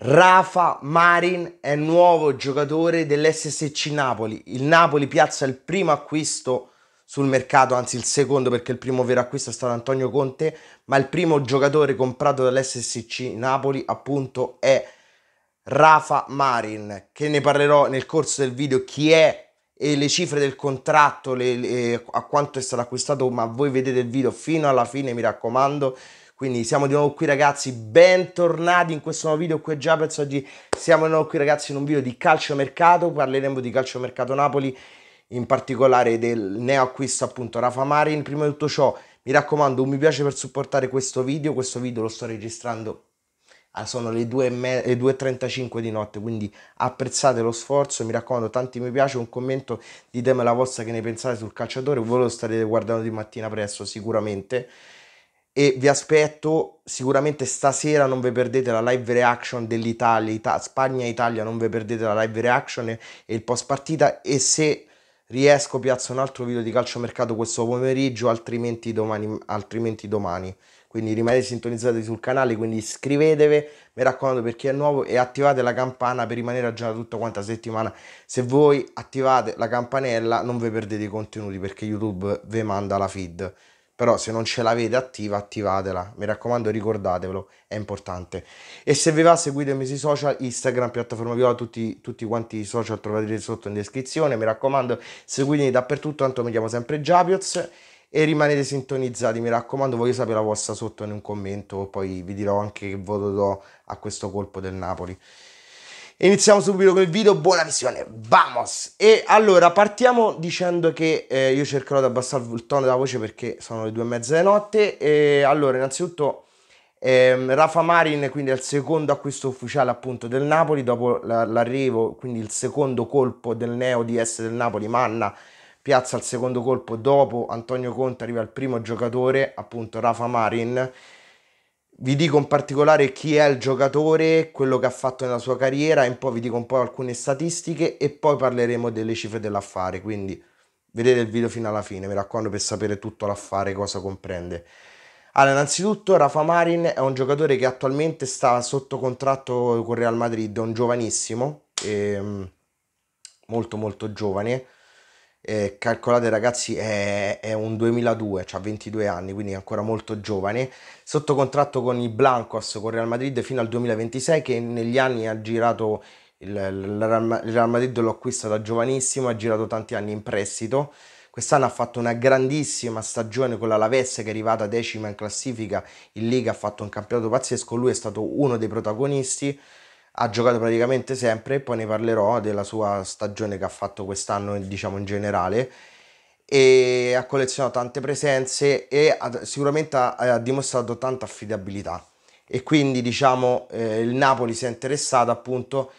Rafa Marin è nuovo giocatore dell'SSC Napoli. Il Napoli piazza il primo acquisto sul mercato, anzi il secondo perché il primo vero acquisto è stato Antonio Conte, ma il primo giocatore comprato dall'SSC Napoli appunto è Rafa Marin, che ne parlerò nel corso del video chi è e le cifre del contratto, le, le, a quanto è stato acquistato, ma voi vedete il video fino alla fine, mi raccomando. Quindi siamo di nuovo qui ragazzi, bentornati in questo nuovo video qui a Giapez. Oggi siamo di nuovo qui ragazzi in un video di calciomercato, parleremo di calciomercato Napoli, in particolare del neo acquisto appunto Rafa Marin. Prima di tutto ciò mi raccomando un mi piace per supportare questo video, questo video lo sto registrando ah, sono le 2.35 di notte, quindi apprezzate lo sforzo, mi raccomando tanti mi piace, un commento, ditemi la vostra che ne pensate sul calciatore, voi lo starete guardando di mattina presto sicuramente, e vi aspetto sicuramente stasera non vi perdete la live reaction dell'Italia, Ita- Spagna-Italia non vi perdete la live reaction e, e il post partita e se riesco piazzo un altro video di calciomercato questo pomeriggio altrimenti domani, altrimenti domani quindi rimanete sintonizzati sul canale, quindi iscrivetevi, mi raccomando per chi è nuovo e attivate la campana per rimanere aggiornati tutta quanta settimana. Se voi attivate la campanella non vi perdete i contenuti perché YouTube vi manda la feed però se non ce l'avete attiva attivatela mi raccomando ricordatevelo è importante e se vi va seguitemi sui social instagram piattaforma viola tutti, tutti quanti i social trovate sotto in descrizione mi raccomando seguitemi dappertutto tanto mi chiamo sempre Giapioz e rimanete sintonizzati mi raccomando voglio sapere la vostra sotto in un commento poi vi dirò anche che voto do a questo colpo del Napoli Iniziamo subito con il video, buona visione, vamos! E allora partiamo dicendo che eh, io cercherò di abbassare il tono della voce perché sono le due e mezza di notte e allora innanzitutto eh, Rafa Marin quindi al secondo acquisto ufficiale appunto del Napoli dopo l'arrivo, quindi il secondo colpo del neo DS del Napoli, Manna piazza il secondo colpo dopo Antonio Conte arriva il primo giocatore appunto Rafa Marin vi dico in particolare chi è il giocatore, quello che ha fatto nella sua carriera e poi vi dico un po' alcune statistiche e poi parleremo delle cifre dell'affare, quindi vedete il video fino alla fine, mi raccomando per sapere tutto l'affare, cosa comprende. Allora, innanzitutto Rafa Marin è un giocatore che attualmente sta sotto contratto con Real Madrid, è un giovanissimo, ehm, molto molto giovane, eh, calcolate ragazzi è, è un 2002, ha 22 anni, quindi è ancora molto giovane, sotto contratto con i Blancos, con Real Madrid fino al 2026 che negli anni ha girato, il, il Real Madrid l'ho acquistato da giovanissimo, ha girato tanti anni in prestito, quest'anno ha fatto una grandissima stagione con la Laves che è arrivata decima in classifica in Liga, ha fatto un campionato pazzesco, lui è stato uno dei protagonisti, ha giocato praticamente sempre poi ne parlerò della sua stagione che ha fatto quest'anno diciamo in generale e ha collezionato tante presenze e ha, sicuramente ha, eh, ha, dimostrato tanta affidabilità e quindi diciamo eh, il Napoli si è interessato appunto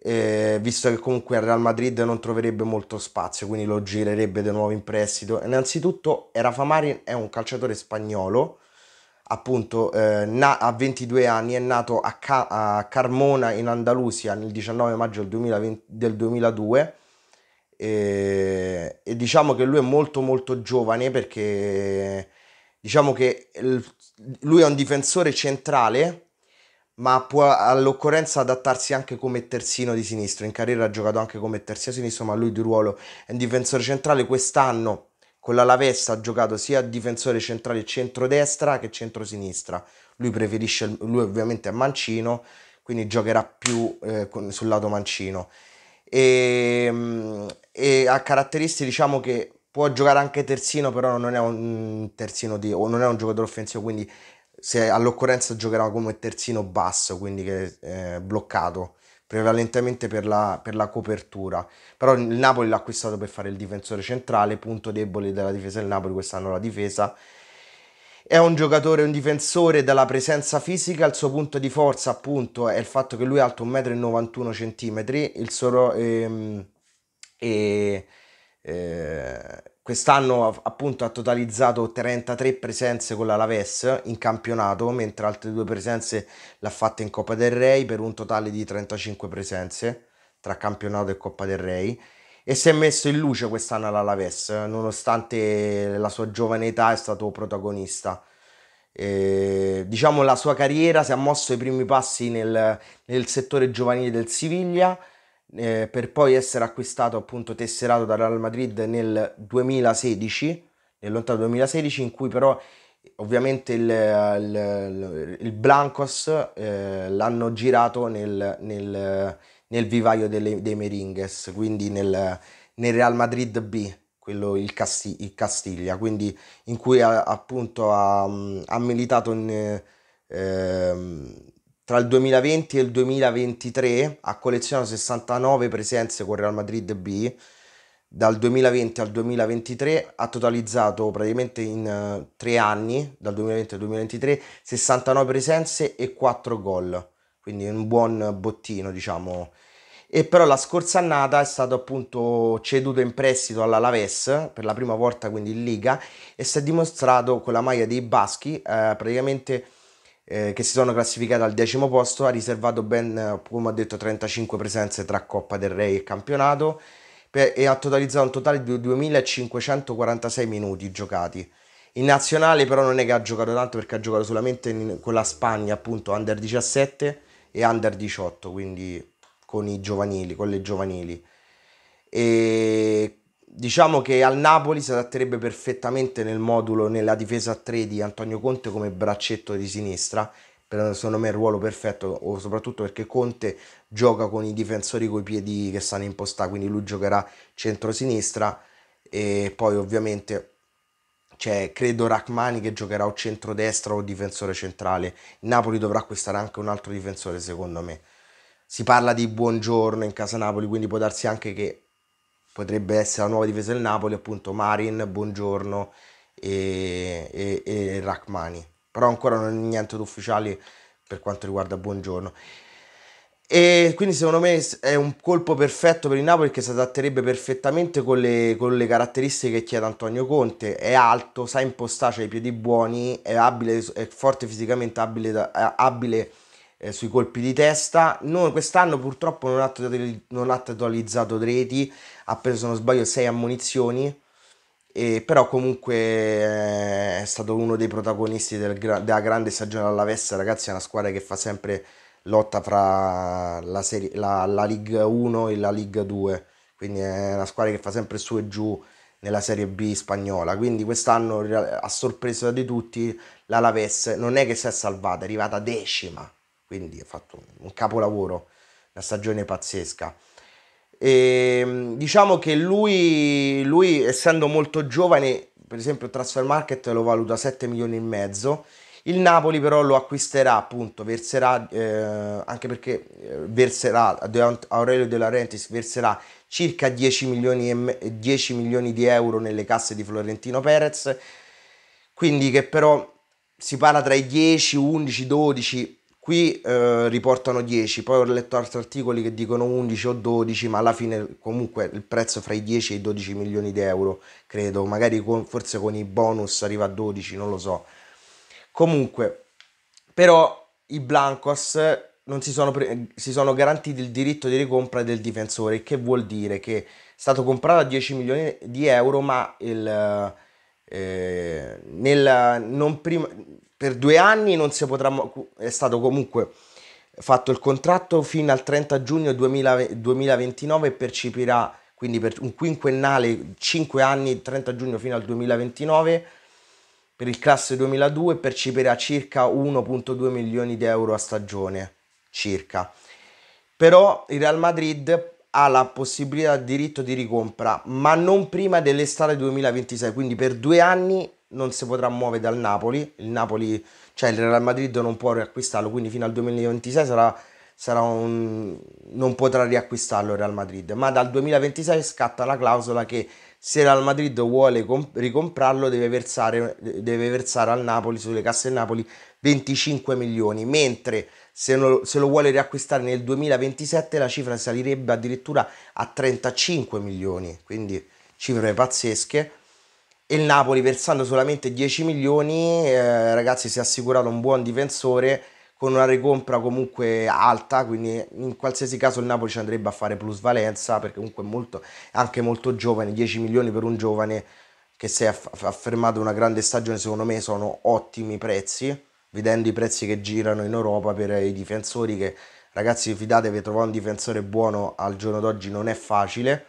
eh, visto che comunque il Real Madrid non troverebbe molto spazio quindi lo girerebbe di nuovo in prestito innanzitutto Rafa Marin è un calciatore spagnolo appunto eh, na- a 22 anni, è nato a, Ca- a Carmona in Andalusia il 19 maggio del, 2020, del 2002 e, e, diciamo che lui è molto molto giovane perché diciamo che il, lui è un difensore centrale ma può all'occorrenza adattarsi anche come terzino di sinistro in carriera ha giocato anche come terzino sinistro ma lui di ruolo è un difensore centrale quest'anno con la l'Alaves ha giocato sia difensore centrale centrodestra che centrosinistra. Lui preferisce, lui ovviamente è mancino, quindi giocherà più eh, sul lato mancino. E, ehm, e, ha caratteristiche, diciamo che può giocare anche terzino, però non è un terzino di, o non è un giocatore offensivo, quindi se all'occorrenza giocherà come terzino basso, quindi che, eh, bloccato prevalentemente per la, per la, copertura. Però il Napoli l'ha acquistato per fare il difensore centrale, punto debole della difesa del Napoli quest'anno la difesa. È un giocatore, un difensore dalla presenza fisica, il suo punto di forza appunto è il fatto che lui è alto 1,91 m, il suo... Ehm, e, eh, Quest'anno appunto ha totalizzato 33 presenze con l'Alaves in campionato, mentre altre due presenze l'ha fatta in Coppa del Rey per un totale di 35 presenze tra campionato e Coppa del Rey. E si è messo in luce quest'anno all'Alaves, nonostante la sua giovane età è stato protagonista. Eh, diciamo la sua carriera si è mosso i primi passi nel, nel settore giovanile del Siviglia eh, per poi essere acquistato appunto tesserato dal Real Madrid nel 2016, nel lontano 2016, in cui però ovviamente il, il, il Blancos eh, l'hanno girato nel, nel, nel vivaio delle, dei Meringues, quindi nel, nel, Real Madrid B, quello il, Casti, il Castiglia, quindi in cui ha, appunto ha, ha militato in, eh, tra il 2020 e il 2023 ha collezionato 69 presenze con Real Madrid B, dal 2020 al 2023 ha totalizzato praticamente in uh, tre anni, dal 2020 al 2023, 69 presenze e 4 gol, quindi un buon bottino diciamo. E però la scorsa annata è stato appunto ceduto in prestito all'Alaves per la prima volta quindi in Liga e si è dimostrato con la maglia dei Baschi eh, praticamente eh, che si sono classificate al decimo posto, ha riservato ben, come ho detto, 35 presenze tra Coppa del Re e campionato per, e ha totalizzato un totale di 2546 minuti giocati. In nazionale però non è che ha giocato tanto perché ha giocato solamente in, con la Spagna, appunto, under 17 e under 18, quindi con i giovanili, con le giovanili. E diciamo che al Napoli si adatterebbe perfettamente nel modulo, nella difesa a 3 di Antonio Conte come braccetto di sinistra, per, secondo me è il ruolo perfetto, soprattutto perché Conte gioca con i difensori coi piedi che stanno in posta, quindi lui giocherà centro-sinistra e poi ovviamente c'è credo Rachmani che giocherà o centro-destra o difensore centrale. Il Napoli dovrà acquistare anche un altro difensore secondo me. Si parla di buongiorno in casa Napoli, quindi può darsi anche che potrebbe essere la nuova difesa del Napoli, appunto Marin, Buongiorno e, e, e Rachmani. Però ancora non è niente d'ufficiale per quanto riguarda Buongiorno. E quindi secondo me è un colpo perfetto per il Napoli che si adatterebbe perfettamente con le, con le caratteristiche che chiede Antonio Conte. È alto, sa impostare, ai piedi buoni, è abile, è forte fisicamente, abile, abile eh, sui colpi di testa. Noi quest'anno purtroppo non ha, non ha totalizzato reti, ha preso se non sbaglio 6 ammunizioni. eh, però comunque eh, è stato uno dei protagonisti del, della grande stagione alla Vessa, ragazzi è una squadra che fa sempre lotta fra la, serie, la, la League 1 e la League 2, quindi è una squadra che fa sempre su e giù nella Serie B spagnola. Quindi quest'anno, a sorpresa di tutti, la Laves non è che si è salvata, è arrivata decima quindi ha fatto un capolavoro, una stagione pazzesca. E, mm, diciamo che lui, lui, essendo molto giovane, per esempio il Transfer Market lo valuta 7 milioni e mezzo, il Napoli però lo acquisterà appunto, verserà, eh, anche perché eh, verserà, Aurelio De Laurentiis verserà circa 10 milioni, e, 10 milioni di euro nelle casse di Florentino Perez, quindi che però si parla tra i 10, 11, 12, qui eh, riportano 10, poi ho letto altri articoli che dicono 11 o 12, ma alla fine comunque il prezzo fra i 10 e i 12 milioni di euro, credo, magari con, forse con i bonus arriva a 12, non lo so. Comunque, però i Blancos non si sono, pre- si sono garantiti il diritto di ricompra del difensore, che vuol dire che è stato comprato a 10 milioni di euro, ma il... Eh, nella, non prima, per due anni non si potrà, è stato comunque fatto il contratto fino al 30 giugno 2000, 2029 e percepirà quindi per un quinquennale 5 anni 30 giugno fino al 2029 per il classe 2002 percepirà circa 1.2 milioni di euro a stagione circa però il Real Madrid ha la possibilità il diritto di ricompra ma non prima dell'estate 2026 quindi per due anni non si potrà muovere dal Napoli, il Napoli, cioè il Real Madrid non può riacquistarlo, quindi fino al 2026 sarà, sarà un, non potrà riacquistarlo il Real Madrid, ma dal 2026 scatta la clausola che se il Real Madrid vuole comp- ricomprarlo deve versare, deve versare, al Napoli, sulle casse del Napoli, 25 milioni, mentre se, non, se lo vuole riacquistare nel 2027 la cifra salirebbe addirittura a 35 milioni, quindi cifre pazzesche e il Napoli versando solamente 10 milioni eh, ragazzi si è assicurato un buon difensore con una ricompra comunque alta, quindi in qualsiasi caso il Napoli ci andrebbe a fare plusvalenza perché comunque è molto, anche molto giovane, 10 milioni per un giovane che si è affermato una grande stagione, secondo me sono ottimi prezzi, vedendo i prezzi che girano in Europa per i difensori che ragazzi fidatevi, trovare un difensore buono al giorno d'oggi non è facile,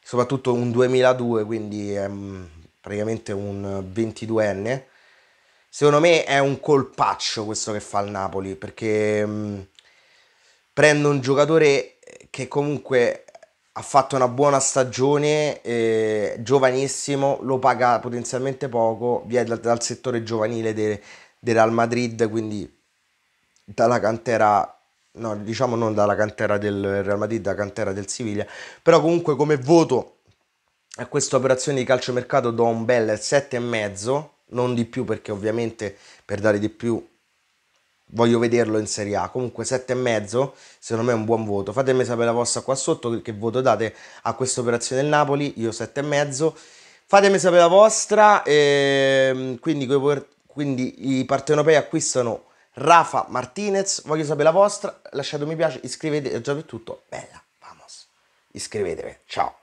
soprattutto un 2002, quindi... Um, praticamente un 22enne. Secondo me è un colpaccio questo che fa il Napoli, perché mh, mm, prende un giocatore che comunque ha fatto una buona stagione, eh, giovanissimo, lo paga potenzialmente poco, viene dal, dal, settore giovanile del de Real Madrid, quindi dalla cantera, no, diciamo non dalla cantera del Real Madrid, dalla cantera del Siviglia, però comunque come voto a questa operazione di calciomercato do un bel 7,5, non di più perché ovviamente per dare di più voglio vederlo in Serie A. Comunque 7,5 secondo me è un buon voto. Fatemi sapere la vostra qua sotto che voto date a questa operazione del Napoli, io 7,5. Fatemi sapere la vostra, ehm, quindi, quindi i partenopei acquistano Rafa Martinez, voglio sapere la vostra, lasciate un mi piace, iscrivetevi, è già per tutto, bella, vamos, iscrivetevi, ciao.